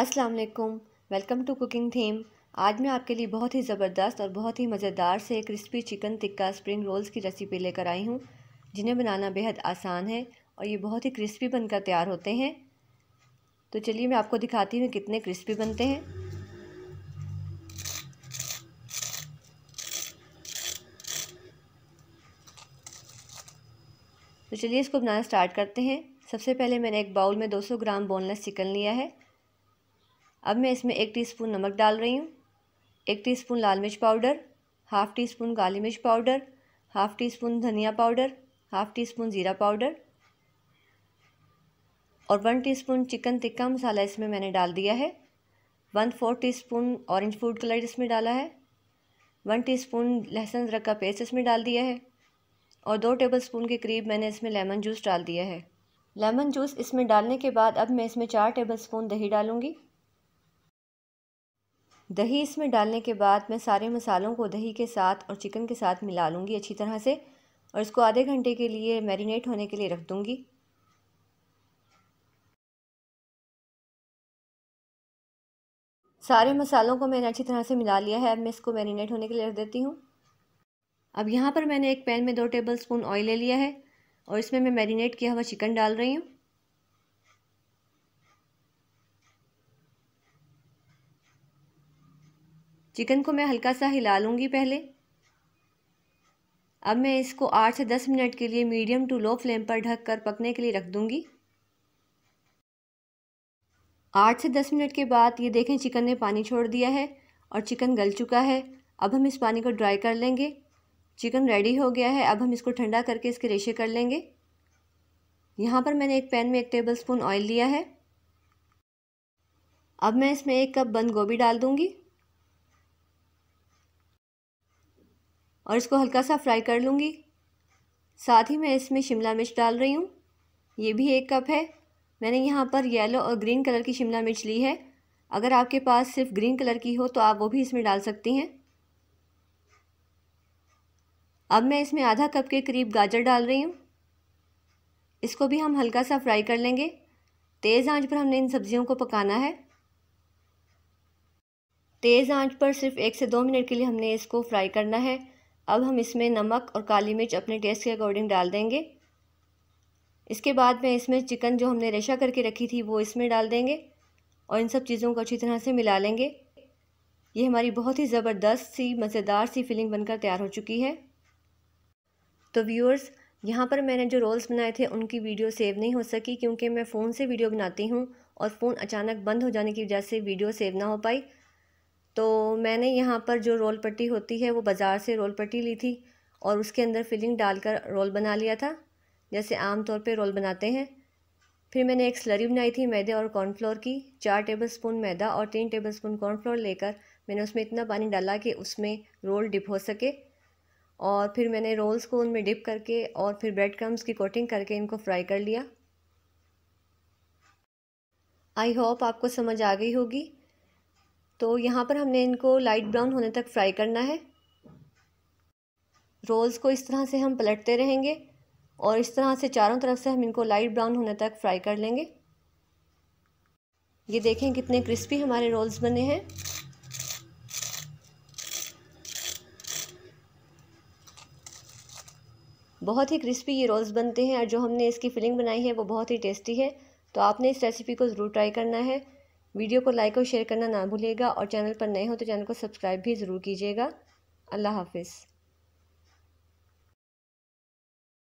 अस्सलाम वालेकुम welcome to cooking theme आज मैं आपके लिए बहुत ही ज़बरदस्त और बहुत ही मज़ेदार से crispy chicken tikka spring rolls की रेसिपी लेकर आई हूँ जिन्हें बनाना बेहद आसान है और ये बहुत ही क्रिस्पी बनकर तैयार होते हैं तो चलिए मैं आपको दिखाती हूँ कितने क्रिस्पी बनते हैं तो चलिए इसको बनाना स्टार्ट करते हैं सबसे पहले मैंने एक बाउल में 200 ग्राम बोनलेस चिकन लिया है अब मैं इसमें एक टीस्पून नमक डाल रही हूँ एक टीस्पून लाल मिर्च पाउडर हाफ़ टी स्पून काली मिर्च पाउडर हाफ़ टी स्पून धनिया पाउडर हाफ़ टी स्पून ज़ीरा पाउडर और one teaspoon chicken tikka masala इसमें मैंने डाल दिया है one four teaspoon orange food colour इसमें डाला है वन टीस्पून लहसुन अदरक का पेस्ट इसमें डाल दिया है और दो टेबल स्पून के करीब मैंने इसमें लेमन जूस डाल दिया है लेमन जूस इसमें डालने के बाद अब मैं इसमें चार टेबल स्पून दही डालूँगी दही इसमें डालने के बाद मैं सारे मसालों को दही के साथ और चिकन के साथ मिला लूँगी अच्छी तरह से और इसको आधे घंटे के लिए मैरिनेट होने के लिए रख दूँगी सारे मसालों को मैंने अच्छी तरह से मिला लिया है अब मैं इसको मैरिनेट होने के लिए रख देती हूँ अब यहाँ पर मैंने एक पैन में दो टेबल स्पून ऑयल ले लिया है और इसमें मैं मैरिनेट किया हुआ चिकन डाल रही हूँ चिकन को मैं हल्का सा हिला लूँगी पहले अब मैं इसको आठ से दस मिनट के लिए मीडियम टू लो फ्लेम पर ढक कर पकने के लिए रख दूँगी आठ से दस मिनट के बाद ये देखें चिकन ने पानी छोड़ दिया है और चिकन गल चुका है अब हम इस पानी को ड्राई कर लेंगे चिकन रेडी हो गया है अब हम इसको ठंडा करके इसके रेशे कर लेंगे यहाँ पर मैंने एक पैन में एक टेबल स्पून ऑयल लिया है अब मैं इसमें एक कप बंद गोभी डाल दूँगी और इसको हल्का सा फ्राई कर लूँगी साथ ही मैं इसमें शिमला मिर्च डाल रही हूँ ये भी एक कप है मैंने यहाँ पर येलो और ग्रीन कलर की शिमला मिर्च ली है अगर आपके पास सिर्फ ग्रीन कलर की हो तो आप वो भी इसमें डाल सकती हैं अब मैं इसमें आधा कप के करीब गाजर डाल रही हूँ इसको भी हम हल्का सा फ्राई कर लेंगे तेज़ आंच पर हमने इन सब्ज़ियों को पकाना है तेज़ आंच पर सिर्फ एक से दो मिनट के लिए हमने इसको फ्राई करना है अब हम इसमें नमक और काली मिर्च अपने टेस्ट के अकॉर्डिंग डाल देंगे इसके बाद में इसमें चिकन जो हमने रेशा करके रखी थी वो इसमें डाल देंगे और इन सब चीज़ों को अच्छी तरह से मिला लेंगे ये हमारी बहुत ही ज़बरदस्त सी मज़ेदार सी फीलिंग बनकर तैयार हो चुकी है तो व्यूअर्स यहाँ पर मैंने जो रोल्स बनाए थे उनकी वीडियो सेव नहीं हो सकी क्योंकि मैं फ़ोन से वीडियो बनाती हूँ और फ़ोन अचानक बंद हो जाने की वजह से वीडियो सेव ना हो पाई तो मैंने यहाँ पर जो रोल पट्टी होती है वो बाज़ार से रोल पट्टी ली थी और उसके अंदर फिलिंग डालकर रोल बना लिया था जैसे आम तौर पे रोल बनाते हैं फिर मैंने एक स्लरी बनाई थी मैदे और कॉर्नफ्लोर की चार टेबलस्पून मैदा और तीन टेबलस्पून कॉर्नफ्लोर लेकर मैंने उसमें इतना पानी डाला कि उसमें रोल डिप हो सके और फिर मैंने रोल्स को उनमें डिप करके और फिर ब्रेड क्रम्स की कोटिंग करके इनको फ्राई कर लिया आई होप आपको समझ आ गई होगी तो यहाँ पर हमने इनको लाइट ब्राउन होने तक फ्राई करना है रोल्स को इस तरह से हम पलटते रहेंगे और इस तरह से चारों तरफ से हम इनको लाइट ब्राउन होने तक फ्राई कर लेंगे ये देखें कितने क्रिस्पी हमारे रोल्स बने हैं बहुत ही क्रिस्पी ये रोल्स बनते हैं और जो हमने इसकी फिलिंग बनाई है वो बहुत ही टेस्टी है तो आपने इस रेसिपी को ज़रूर ट्राई करना है वीडियो को लाइक और शेयर करना ना भूलिएगा और चैनल पर नए हो तो चैनल को सब्सक्राइब भी ज़रूर कीजिएगा अल्लाह हाफिज़